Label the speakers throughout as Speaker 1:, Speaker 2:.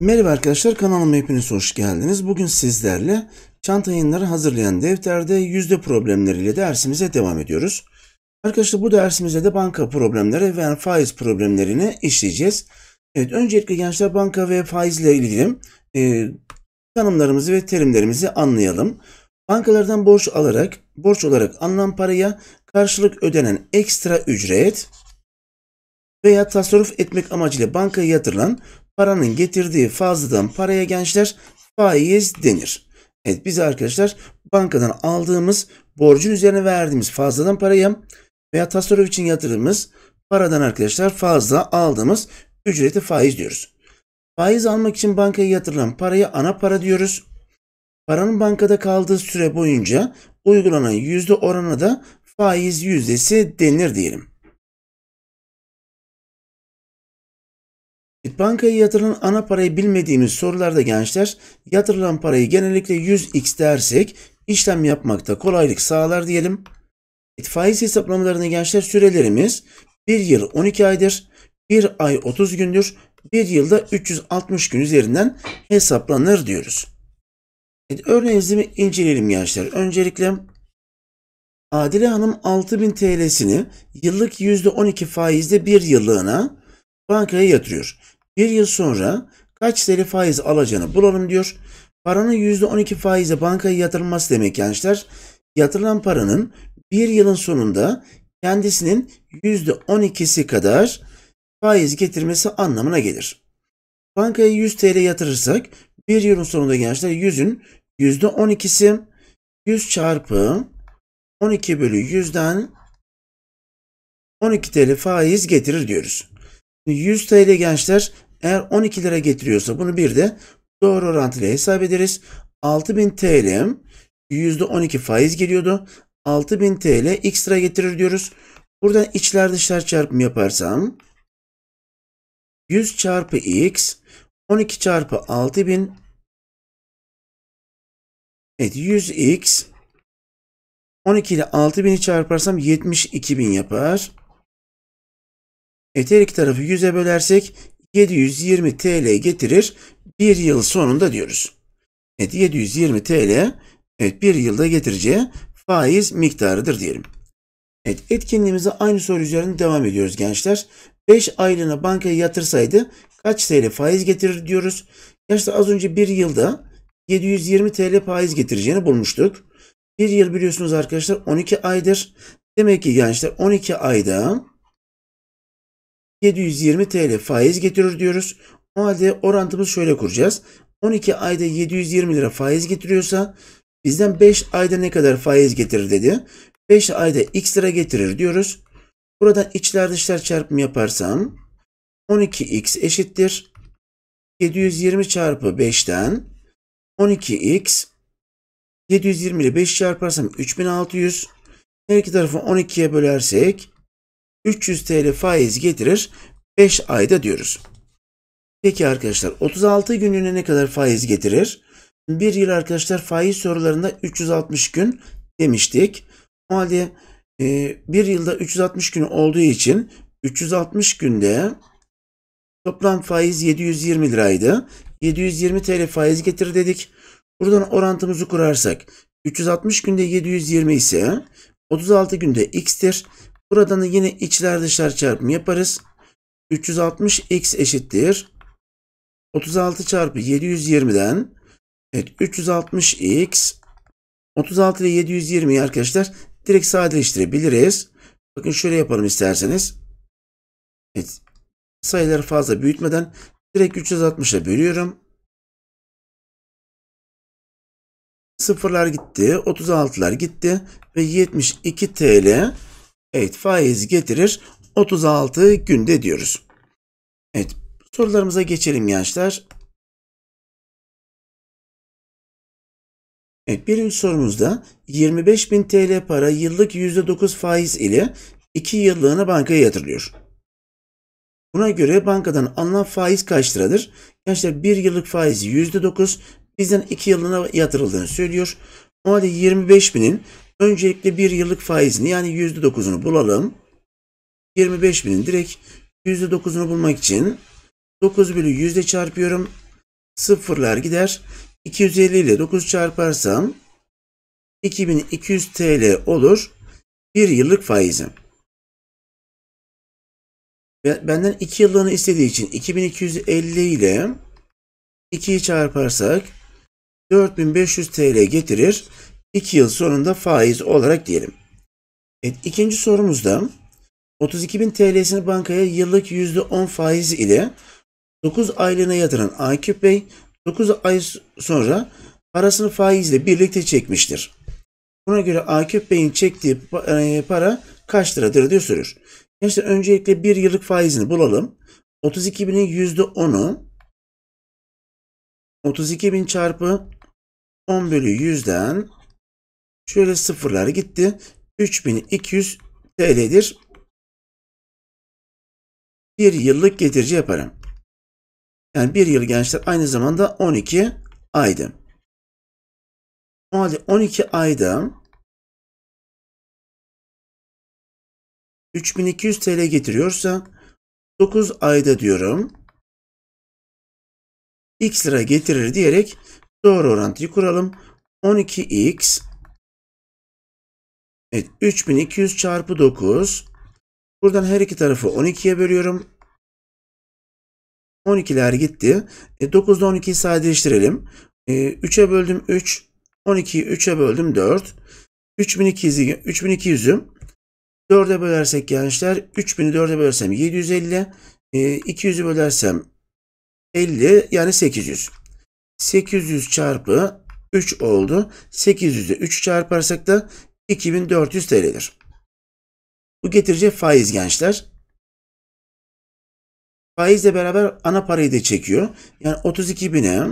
Speaker 1: Merhaba arkadaşlar kanalıma hepiniz hoş geldiniz. Bugün sizlerle çanta yayınları hazırlayan defterde yüzde problemleriyle dersimize devam ediyoruz. Arkadaşlar bu dersimizde de banka problemleri ve faiz problemlerini işleyeceğiz. Evet öncelikle gençler banka ve faizle ilgili e, tanımlarımızı ve terimlerimizi anlayalım. Bankalardan borç alarak, borç olarak alınan paraya karşılık ödenen ekstra ücret veya tasarruf etmek amacıyla bankaya yatırılan paranın getirdiği fazladan paraya gençler faiz denir. Evet biz arkadaşlar bankadan aldığımız borcun üzerine verdiğimiz fazladan paraya veya tasarruf için yatırdığımız paradan arkadaşlar fazla aldığımız ücreti faiz diyoruz. Faiz almak için bankaya yatırılan paraya ana para diyoruz.
Speaker 2: Paranın bankada kaldığı süre boyunca uygulanan yüzde orana da faiz yüzdesi denir diyelim. Bankaya yatırılan ana parayı bilmediğimiz sorularda gençler yatırılan parayı genellikle
Speaker 1: 100x dersek işlem yapmakta kolaylık sağlar diyelim. Faiz hesaplamalarında gençler sürelerimiz 1 yıl 12 aydır, 1 ay 30 gündür, 1 yılda 360 gün üzerinden hesaplanır diyoruz. Evet, inceleyelim gençler. Öncelikle Adile Hanım 6000 TL'sini yıllık %12 faizle bir yıllığına bankaya yatırıyor. Bir yıl sonra kaç TL faiz alacağını bulalım diyor. Paranın %12 faizle bankaya yatırılması demek gençler. Yatırılan paranın bir yılın sonunda kendisinin %12'si kadar faiz getirmesi anlamına gelir. Bankaya 100 TL yatırırsak bir yılın sonunda gençler 100'ün %12'si 100 çarpı 12 bölü 100'den 12 TL faiz getirir diyoruz. 100 TL gençler eğer 12 lira getiriyorsa bunu bir de doğru orantıyla hesap ederiz. 6000 TL %12 faiz geliyordu. 6000 TL x getirir
Speaker 2: diyoruz. Buradan içler dışlar çarpımı yaparsam 100 çarpı x 12 çarpı 6000 Evet 100x 12 ile 6000'i çarparsam 72000 yapar. Evet her iki tarafı 100'e bölersek
Speaker 1: 720 TL getirir. Bir yıl sonunda diyoruz. Evet 720 TL evet bir yılda getireceği faiz miktarıdır diyelim. Evet etkinliğimize aynı soru üzerinde devam ediyoruz gençler. 5 aylığına bankaya yatırsaydı kaç TL faiz getirir diyoruz. Gençler az önce bir yılda 720 TL faiz getireceğini bulmuştuk. Bir yıl biliyorsunuz arkadaşlar 12 aydır. Demek ki gençler 12 ayda 720 TL faiz getirir diyoruz. O halde orantımız şöyle kuracağız. 12 ayda 720 lira faiz getiriyorsa bizden 5 ayda ne kadar faiz getirir dedi. 5 ayda x lira getirir diyoruz. Buradan içler dışlar çarpımı yaparsam 12x eşittir. 720 çarpı 5'ten 12x 720 ile 5 çarparsam 3600. Her iki tarafı 12'ye bölersek 300 TL faiz getirir 5 ayda diyoruz. Peki arkadaşlar 36 günlüğüne ne kadar faiz getirir? Bir yıl arkadaşlar faiz sorularında 360 gün demiştik. O halde e, bir yılda 360 gün olduğu için 360 günde Toplam faiz 720 liraydı. 720 TL faiz getir dedik. Buradan orantımızı kurarsak 360 günde 720 ise 36 günde x'tir. Buradan da yine içler dışlar çarpımı yaparız. 360 x eşittir. 36 çarpı 720'den evet 360 x 36 ile 720 arkadaşlar direkt sadeleştirebiliriz.
Speaker 2: Bakın şöyle yapalım isterseniz. Evet sayıları fazla büyütmeden direkt 360 ile bölüyorum. Sıfırlar gitti, 36'lar gitti ve 72 TL evet faiz getirir 36 günde diyoruz. Evet sorularımıza geçelim gençler. Evet, birinci sorumuzda 25.000 TL para yıllık %9 faiz
Speaker 1: ile 2 yıllığına bankaya yatırılıyor. Buna göre bankadan alınan faiz kaç liradır? Gençler 1 yıllık faizi %9 bizden 2 yılına yatırıldığını söylüyor. O halde 25 binin öncelikle 1 yıllık faizini yani %9'unu bulalım. 25 binin direkt %9'unu bulmak için 9 bölü yüzde çarpıyorum. Sıfırlar gider. 250 ile 9
Speaker 2: çarparsam 2200 TL olur. 1 yıllık faizim. Benden 2 yıllığını istediği için 2250 ile 2'yi çarparsak 4500
Speaker 1: TL getirir. 2 yıl sonunda faiz olarak diyelim. Evet, ikinci sorumuzda 32.000 TL'sini bankaya yıllık %10 faiz ile 9 aylığına yatıran Akif Bey 9 ay sonra parasını faizle birlikte çekmiştir. Buna göre Akif Bey'in çektiği e, para kaç liradır diye soruyor. Gençler öncelikle bir yıllık faizini bulalım. 32 binin
Speaker 2: 32.000'in %10'u bin çarpı 10 bölü 100'den şöyle sıfırlar gitti. 3200 TL'dir. Bir yıllık getirici yaparım. Yani bir yıl gençler aynı zamanda 12 aydı. O halde 12 ayda 3200 TL getiriyorsa 9 ayda diyorum x lira getirir diyerek doğru orantıyı kuralım. 12x Evet 3200 çarpı 9 Buradan her iki tarafı 12'ye bölüyorum.
Speaker 1: 12'ler gitti. E, 9'da 12'yi sadeleştirelim. E, 3'e böldüm 3. 12'yi 3'e böldüm 4. 3200'ü 4'e bölersek gençler 3000'i 4'e bölersem 750. E, 200'ü bölersem 50 yani 800. 800 çarpı 3
Speaker 2: oldu. 800'e 3 çarparsak da 2400 TL'dir. Bu getirici faiz gençler. Faizle beraber ana parayı da çekiyor. Yani 32 bine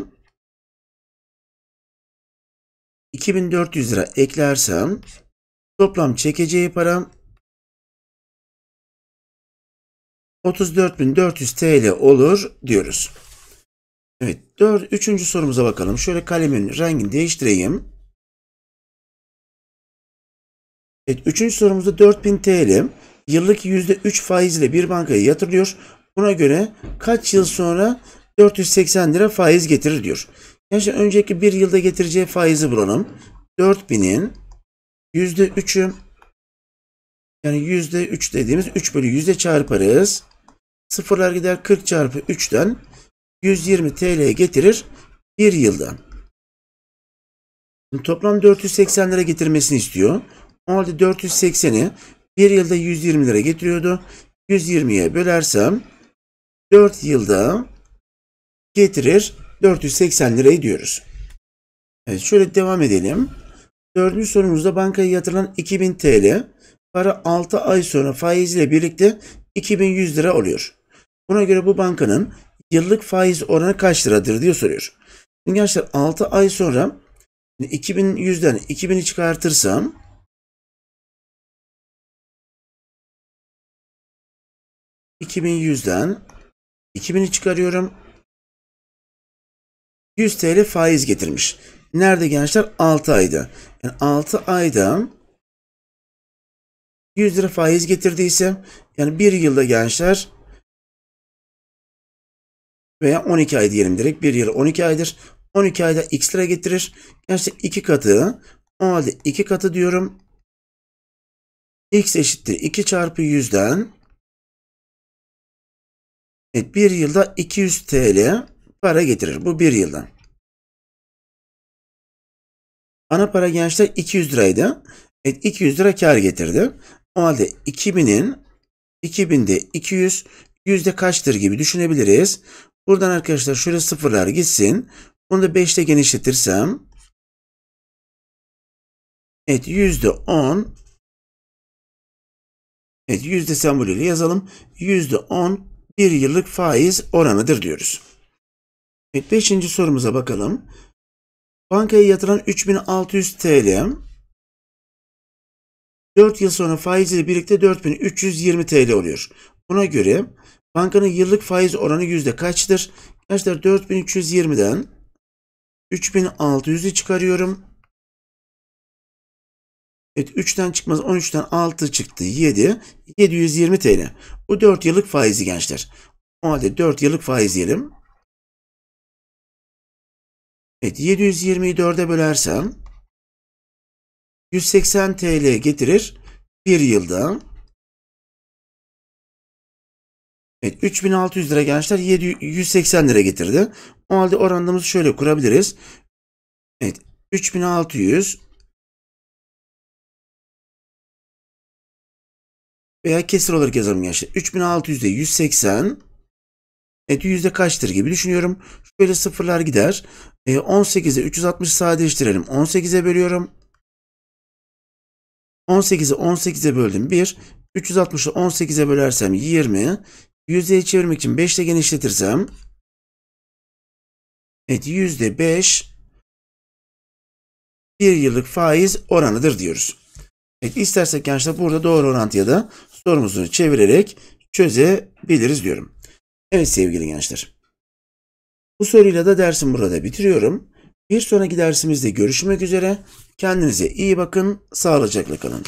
Speaker 2: 2400 lira eklersem toplam çekeceği param 34.400 TL olur diyoruz. Evet, 4, üçüncü sorumuza bakalım. Şöyle kalemin rengini değiştireyim. Evet, üçüncü sorumuzda 4000 TL yıllık %3 faizle bir bankaya yatırılıyor. Buna göre kaç yıl
Speaker 1: sonra 480 lira faiz getirir diyor. Gençler önceki bir yılda getireceği faizi bulalım. 4000'in %3'ü yani yüzde üç dediğimiz 3 bölü yüzde çarparız. Sıfırlar gider 40 çarpı 3'ten 120 TL getirir bir yılda. Şimdi toplam 480 lira getirmesini istiyor. O halde 480'i bir yılda 120 lira getiriyordu. 120'ye bölersem 4 yılda getirir 480 lirayı diyoruz. Evet şöyle devam edelim. Dördüncü sorumuzda bankaya yatırılan 2000 TL Para 6 ay sonra faiziyle birlikte 2100 lira oluyor. Buna göre bu bankanın yıllık faiz oranı kaç liradır diye soruyor. Şimdi gençler 6 ay sonra
Speaker 2: 2100'den 2000'i çıkartırsam ...2100'den 2000'i çıkarıyorum. 100 TL faiz getirmiş. Nerede gençler? 6 ayda. Yani 6 ayda 100 lira faiz getirdiyse yani bir yılda gençler
Speaker 1: veya 12 ay diyelim direkt. Bir yıl 12 aydır. 12 ayda x lira getirir. Gençler
Speaker 2: iki katı. O halde iki katı diyorum. x eşittir 2 çarpı 100'den. Evet bir yılda 200 TL para getirir. Bu bir yılda. Ana para gençler 200 liraydı. Evet 200 lira kar getirdi. O halde
Speaker 1: 2000'in 2000'de 200 yüzde kaçtır gibi düşünebiliriz.
Speaker 2: Buradan arkadaşlar şöyle sıfırlar gitsin. Bunu da 5 ile genişletirsem. Evet yüzde 10. Evet yüzde sembolüyle yazalım. Yüzde 10 bir yıllık faiz oranıdır diyoruz. Evet 5. sorumuza bakalım. Bankaya yatıran 3600 TL 4 yıl sonra faiziyle birlikte
Speaker 1: 4320 TL oluyor. Buna göre bankanın yıllık faiz oranı yüzde
Speaker 2: kaçtır? Gençler 4320'den 3600'ü çıkarıyorum. Evet 3'ten çıkmaz 13'ten 6 çıktı 7. 720 TL. Bu 4 yıllık faizi gençler. O halde 4 yıllık faiz diyelim. Evet 724'e bölersem 180 TL getirir bir yılda. Evet 3600 lira gençler 180 lira getirdi. O halde oranımızı şöyle kurabiliriz. Evet 3600 veya kesir olarak yazalım gençler. 3600'de 180 Evet yüzde
Speaker 1: kaçtır gibi düşünüyorum. Şöyle sıfırlar gider. E, 18'e 360 sadeleştirelim. 18'e bölüyorum. 18'i 18'e böldüm 1.
Speaker 2: 360'ı 18'e bölersem 20. Yüzdeyi çevirmek için 5 ile genişletirsem. Evet yüzde 5 bir yıllık faiz oranıdır diyoruz. Evet, istersek gençler burada doğru orantıya
Speaker 1: da sorumuzu çevirerek çözebiliriz diyorum. Evet sevgili gençler. Bu soruyla da dersim burada bitiriyorum. Bir sonraki dersimizde görüşmek üzere. Kendinize iyi bakın, sağlıcakla kalın.